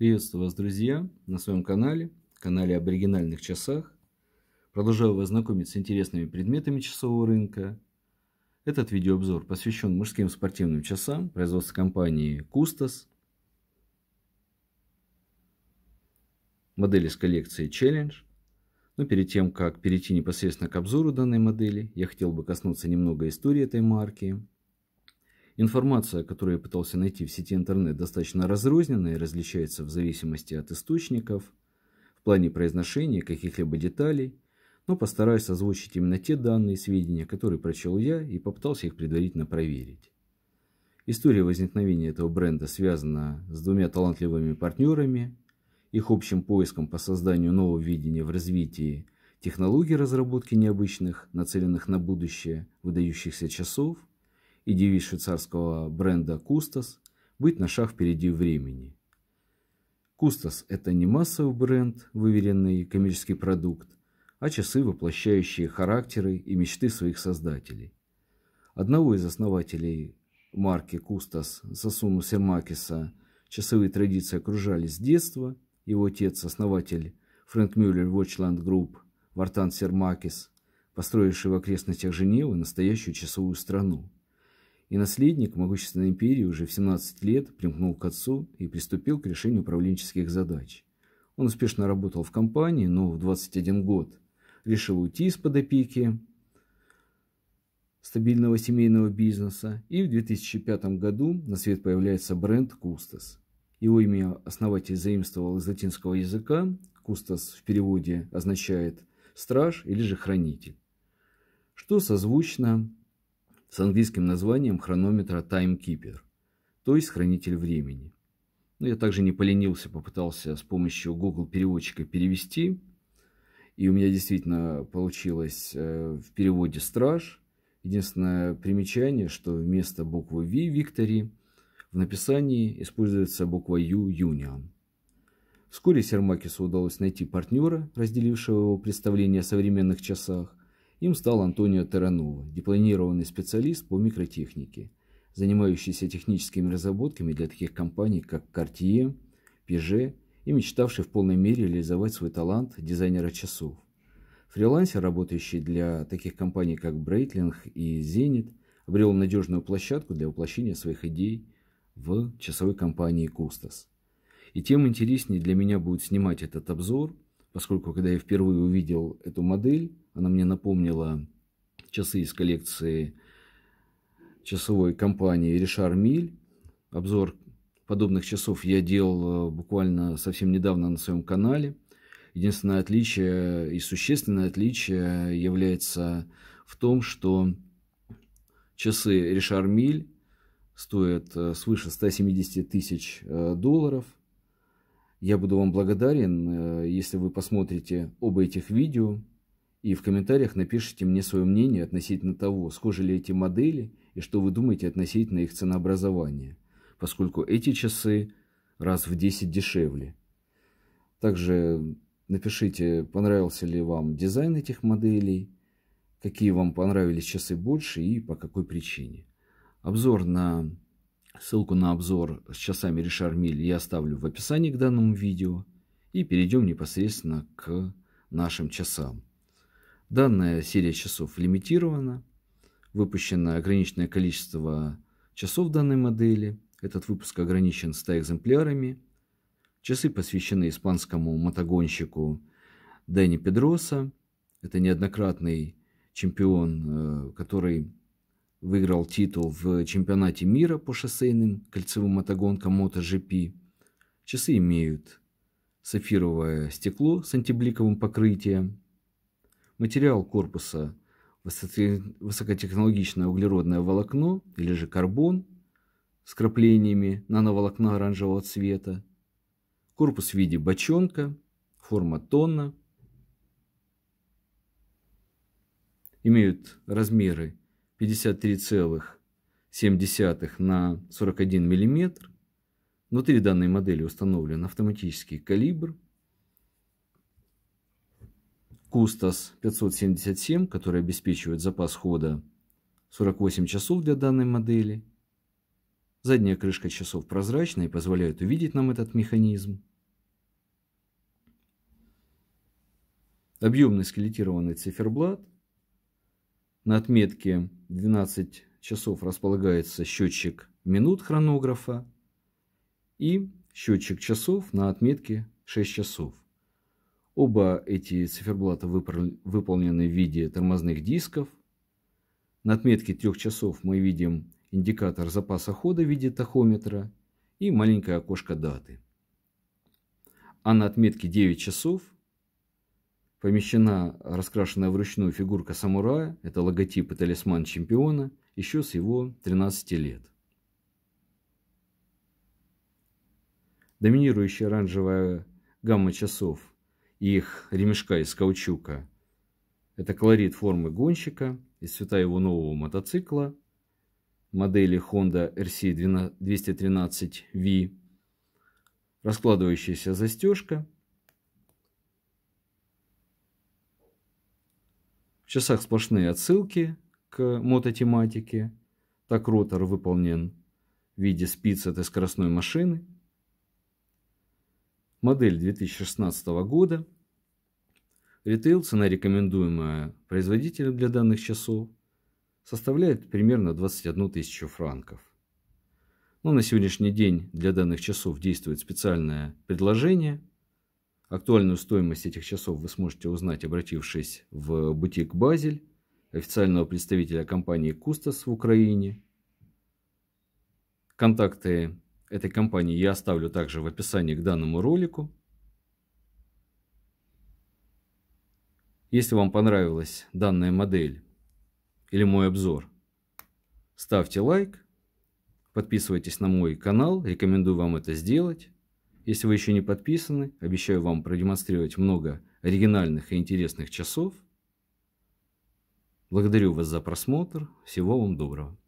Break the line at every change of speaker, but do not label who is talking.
Приветствую вас, друзья, на своем канале, канале об оригинальных часах. Продолжаю вас знакомить с интересными предметами часового рынка. Этот видеообзор посвящен мужским спортивным часам производства компании Кустас. Модели из коллекции Challenge. Но перед тем, как перейти непосредственно к обзору данной модели, я хотел бы коснуться немного истории этой марки, Информация, которую я пытался найти в сети интернет, достаточно разрозненная и различается в зависимости от источников, в плане произношения каких-либо деталей, но постараюсь озвучить именно те данные и сведения, которые прочел я и попытался их предварительно проверить. История возникновения этого бренда связана с двумя талантливыми партнерами, их общим поиском по созданию нового видения в развитии технологий разработки необычных, нацеленных на будущее, выдающихся часов – и девиз швейцарского бренда «Кустас» «Быть на шаг впереди времени». «Кустас» – это не массовый бренд, выверенный коммерческий продукт, а часы, воплощающие характеры и мечты своих создателей. Одного из основателей марки «Кустас» Сосуну Сермакиса часовые традиции окружали с детства. Его отец – основатель Фрэнк Мюллер Watchland Group Вартан Сермакис, построивший в окрестностях Женевы настоящую часовую страну. И наследник могущественной империи уже в 17 лет примкнул к отцу и приступил к решению управленческих задач. Он успешно работал в компании, но в 21 год решил уйти из-под опеки стабильного семейного бизнеса, и в 2005 году на свет появляется бренд Кустас. Его имя основатель заимствовал из латинского языка. Кустас в переводе означает «страж» или же «хранитель», что созвучно с английским названием хронометра Timekeeper, то есть хранитель времени. Но ну, я также не поленился, попытался с помощью Google переводчика перевести. И у меня действительно получилось э, в переводе «Страж». Единственное примечание, что вместо буквы V Victory в написании используется буква U Union. Вскоре Сермакису удалось найти партнера, разделившего его представление о современных часах, им стал Антонио Таранува, дипломированный специалист по микротехнике, занимающийся техническими разработками для таких компаний, как Cartier, Piaget, и мечтавший в полной мере реализовать свой талант дизайнера часов. Фрилансер, работающий для таких компаний, как Breitling и Zenit, обрел надежную площадку для воплощения своих идей в часовой компании Кустас. И тем интереснее для меня будет снимать этот обзор, поскольку когда я впервые увидел эту модель, она мне напомнила часы из коллекции часовой компании Ришар Миль. Обзор подобных часов я делал э, буквально совсем недавно на своем канале. Единственное отличие и существенное отличие является в том, что часы Ришар Миль стоят э, свыше 170 тысяч э, долларов. Я буду вам благодарен, если вы посмотрите оба этих видео. И в комментариях напишите мне свое мнение относительно того, схожи ли эти модели и что вы думаете относительно их ценообразования, поскольку эти часы раз в 10 дешевле. Также напишите, понравился ли вам дизайн этих моделей, какие вам понравились часы больше и по какой причине. Обзор на Ссылку на обзор с часами Ришар Миль я оставлю в описании к данному видео. И перейдем непосредственно к нашим часам. Данная серия часов лимитирована. Выпущено ограниченное количество часов данной модели. Этот выпуск ограничен 100 экземплярами. Часы посвящены испанскому мотогонщику Дэнни Педроса. Это неоднократный чемпион, э, который выиграл титул в чемпионате мира по шоссейным кольцевым мотогонкам MotoGP. Часы имеют сапфировое стекло с антибликовым покрытием, Материал корпуса высокотехнологичное углеродное волокно или же карбон с краплениями нановолокна оранжевого цвета. Корпус в виде бочонка, форма тонна. Имеют размеры 53,7 на 41 мм. Внутри данной модели установлен автоматический калибр – Кустас 577, который обеспечивает запас хода 48 часов для данной модели. Задняя крышка часов прозрачная и позволяет увидеть нам этот механизм. Объемный скелетированный циферблат. На отметке 12 часов располагается счетчик минут хронографа и счетчик часов на отметке 6 часов. Оба эти циферблата выполнены в виде тормозных дисков. На отметке трех часов мы видим индикатор запаса хода в виде тахометра и маленькое окошко даты. А на отметке 9 часов помещена раскрашенная вручную фигурка самурая, это логотип и талисман чемпиона, еще с его 13 лет. Доминирующая оранжевая гамма часов их ремешка из каучука. Это колорит формы гонщика и цвета его нового мотоцикла модели Honda RC 213V. Раскладывающаяся застежка. В часах сплошные отсылки к мототематике. Так ротор выполнен в виде спицы этой скоростной машины – модель 2016 года, ритейл цена, рекомендуемая производителем для данных часов, составляет примерно 21 тысячу франков. Но ну, на сегодняшний день для данных часов действует специальное предложение. Актуальную стоимость этих часов вы сможете узнать, обратившись в бутик «Базель», официального представителя компании «Кустас» в Украине. Контакты этой компании я оставлю также в описании к данному ролику. Если вам понравилась данная модель или мой обзор, ставьте лайк, подписывайтесь на мой канал, рекомендую вам это сделать. Если вы еще не подписаны, обещаю вам продемонстрировать много оригинальных и интересных часов. Благодарю вас за просмотр. Всего вам доброго.